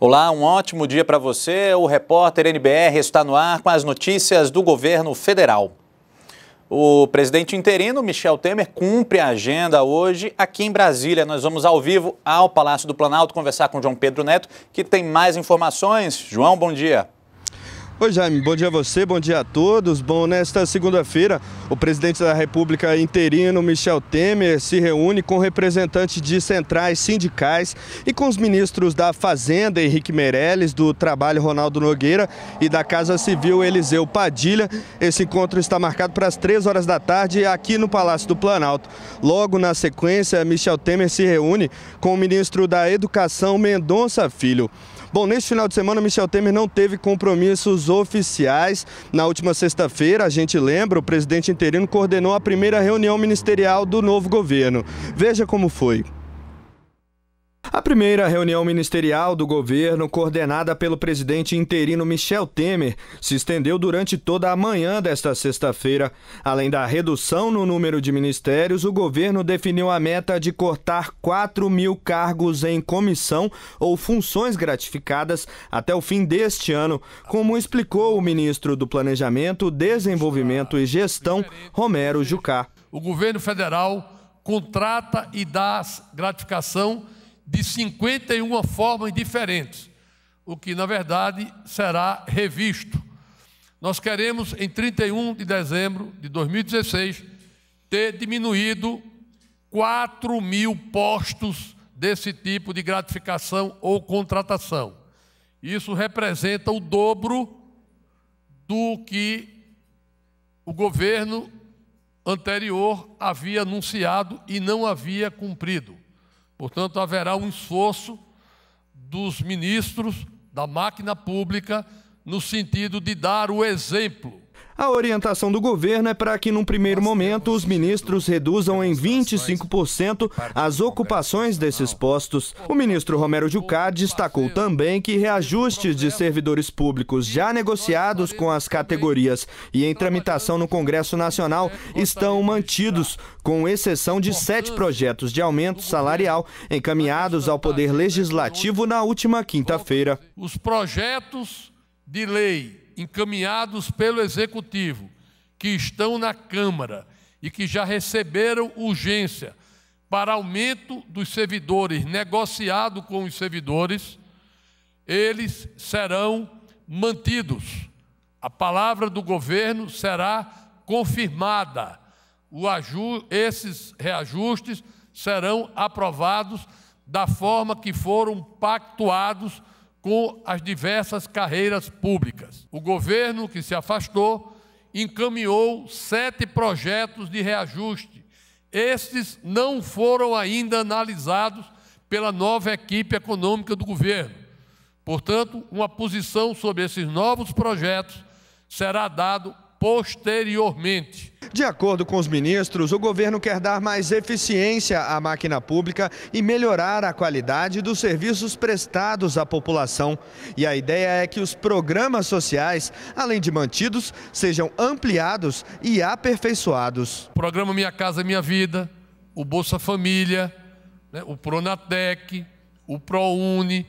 Olá, um ótimo dia para você. O repórter NBR está no ar com as notícias do governo federal. O presidente interino, Michel Temer, cumpre a agenda hoje aqui em Brasília. Nós vamos ao vivo ao Palácio do Planalto conversar com João Pedro Neto, que tem mais informações. João, bom dia. Oi, Jaime. Bom dia a você, bom dia a todos. Bom, nesta segunda-feira, o presidente da República interino, Michel Temer, se reúne com representantes de centrais sindicais e com os ministros da Fazenda, Henrique Meirelles, do Trabalho, Ronaldo Nogueira, e da Casa Civil, Eliseu Padilha. Esse encontro está marcado para as três horas da tarde aqui no Palácio do Planalto. Logo na sequência, Michel Temer se reúne com o ministro da Educação, Mendonça Filho. Bom, neste final de semana, Michel Temer não teve compromissos oficiais. Na última sexta-feira, a gente lembra, o presidente interino coordenou a primeira reunião ministerial do novo governo. Veja como foi. A primeira reunião ministerial do governo, coordenada pelo presidente interino Michel Temer, se estendeu durante toda a manhã desta sexta-feira. Além da redução no número de ministérios, o governo definiu a meta de cortar 4 mil cargos em comissão ou funções gratificadas até o fim deste ano, como explicou o ministro do Planejamento, Desenvolvimento e Gestão, Romero Jucá. O governo federal contrata e dá gratificação de 51 formas diferentes, o que na verdade será revisto. Nós queremos, em 31 de dezembro de 2016, ter diminuído 4 mil postos desse tipo de gratificação ou contratação. Isso representa o dobro do que o governo anterior havia anunciado e não havia cumprido. Portanto, haverá um esforço dos ministros da máquina pública no sentido de dar o exemplo a orientação do governo é para que, num primeiro momento, os ministros reduzam em 25% as ocupações desses postos. O ministro Romero Jucá destacou também que reajustes de servidores públicos já negociados com as categorias e em tramitação no Congresso Nacional estão mantidos, com exceção de sete projetos de aumento salarial encaminhados ao Poder Legislativo na última quinta-feira. Os projetos de lei encaminhados pelo Executivo, que estão na Câmara e que já receberam urgência para aumento dos servidores, negociado com os servidores, eles serão mantidos. A palavra do governo será confirmada. esses reajustes serão aprovados da forma que foram pactuados com as diversas carreiras públicas. O governo, que se afastou, encaminhou sete projetos de reajuste. Estes não foram ainda analisados pela nova equipe econômica do governo. Portanto, uma posição sobre esses novos projetos será dado posteriormente. De acordo com os ministros, o governo quer dar mais eficiência à máquina pública e melhorar a qualidade dos serviços prestados à população. E a ideia é que os programas sociais, além de mantidos, sejam ampliados e aperfeiçoados. O programa Minha Casa Minha Vida, o Bolsa Família, né, o Pronatec, o ProUni,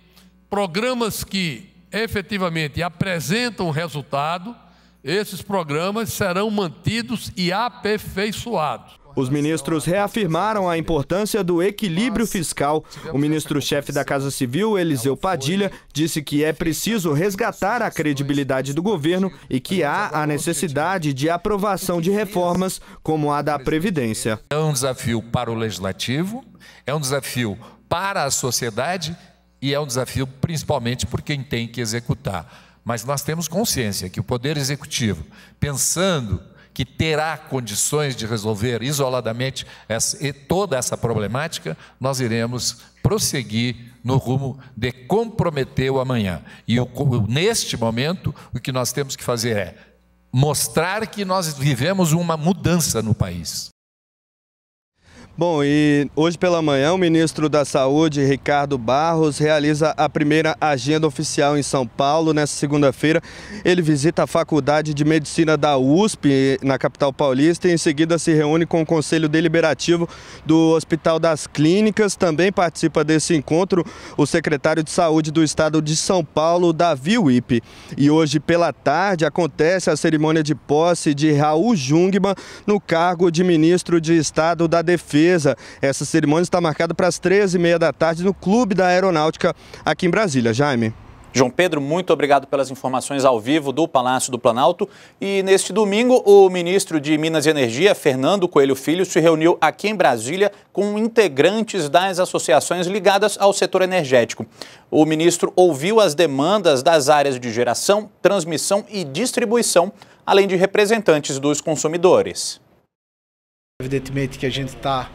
programas que efetivamente apresentam resultado esses programas serão mantidos e aperfeiçoados. Os ministros reafirmaram a importância do equilíbrio fiscal. O ministro-chefe da Casa Civil, Eliseu é Padilha, disse que é preciso resgatar a credibilidade do governo e que há a necessidade de é aprovação de reformas, como a da Previdência. É um desafio para o legislativo, é um desafio para a sociedade e é um desafio principalmente por quem tem que executar. Mas nós temos consciência que o Poder Executivo, pensando que terá condições de resolver isoladamente essa, toda essa problemática, nós iremos prosseguir no rumo de comprometer o amanhã. E o, neste momento, o que nós temos que fazer é mostrar que nós vivemos uma mudança no país. Bom, e hoje pela manhã o ministro da Saúde, Ricardo Barros, realiza a primeira agenda oficial em São Paulo. Nessa segunda-feira, ele visita a Faculdade de Medicina da USP, na capital paulista, e em seguida se reúne com o Conselho Deliberativo do Hospital das Clínicas. Também participa desse encontro o secretário de Saúde do Estado de São Paulo, Davi Wipe. E hoje pela tarde acontece a cerimônia de posse de Raul Jungmann no cargo de ministro de Estado da Defesa essa cerimônia está marcada para as 13h30 da tarde no Clube da Aeronáutica, aqui em Brasília. Jaime. João Pedro, muito obrigado pelas informações ao vivo do Palácio do Planalto. E neste domingo, o ministro de Minas e Energia, Fernando Coelho Filho, se reuniu aqui em Brasília com integrantes das associações ligadas ao setor energético. O ministro ouviu as demandas das áreas de geração, transmissão e distribuição, além de representantes dos consumidores. Evidentemente que a gente está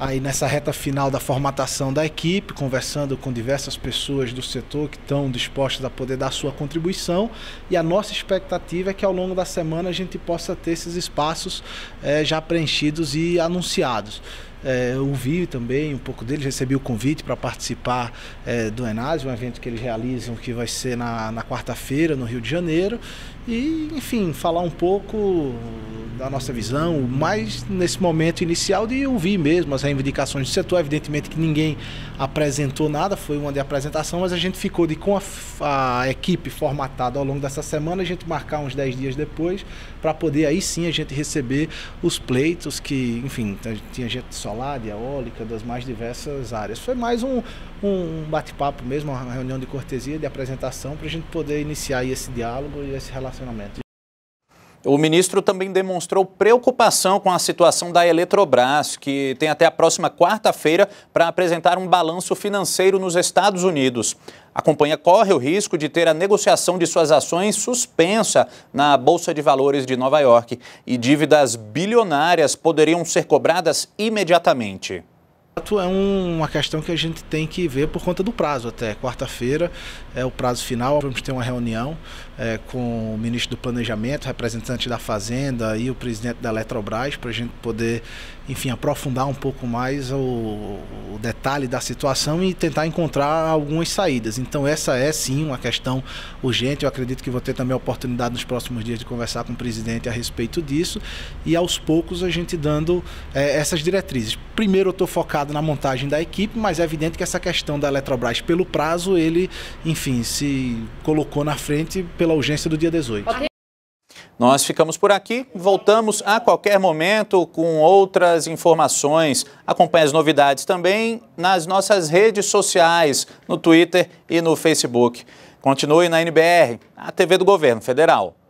aí nessa reta final da formatação da equipe, conversando com diversas pessoas do setor que estão dispostas a poder dar sua contribuição. E a nossa expectativa é que ao longo da semana a gente possa ter esses espaços é, já preenchidos e anunciados. É, eu ouvi também um pouco dele recebi o convite para participar é, do Enase, um evento que eles realizam que vai ser na, na quarta-feira no Rio de Janeiro. E, enfim, falar um pouco da nossa visão, mas nesse momento inicial de ouvir mesmo as reivindicações do setor. Evidentemente que ninguém apresentou nada, foi uma de apresentação, mas a gente ficou de com a, a equipe formatada ao longo dessa semana, a gente marcar uns 10 dias depois, para poder aí sim a gente receber os pleitos que, enfim, tinha gente solar, de eólica, das mais diversas áreas. Foi mais um, um bate-papo mesmo, uma reunião de cortesia, de apresentação, para a gente poder iniciar esse diálogo e esse relacionamento. O ministro também demonstrou preocupação com a situação da Eletrobras, que tem até a próxima quarta-feira para apresentar um balanço financeiro nos Estados Unidos. A companhia corre o risco de ter a negociação de suas ações suspensa na Bolsa de Valores de Nova York e dívidas bilionárias poderiam ser cobradas imediatamente. É uma questão que a gente tem que ver por conta do prazo até. Quarta-feira é o prazo final. Vamos ter uma reunião é, com o ministro do Planejamento, representante da Fazenda e o presidente da Eletrobras para a gente poder, enfim, aprofundar um pouco mais o, o detalhe da situação e tentar encontrar algumas saídas. Então, essa é sim uma questão urgente. Eu acredito que vou ter também a oportunidade nos próximos dias de conversar com o presidente a respeito disso e aos poucos a gente dando é, essas diretrizes. Primeiro, eu estou focado na montagem da equipe, mas é evidente que essa questão da Eletrobras pelo prazo, ele, enfim, se colocou na frente pela urgência do dia 18. Nós ficamos por aqui, voltamos a qualquer momento com outras informações. Acompanhe as novidades também nas nossas redes sociais, no Twitter e no Facebook. Continue na NBR, a TV do Governo Federal.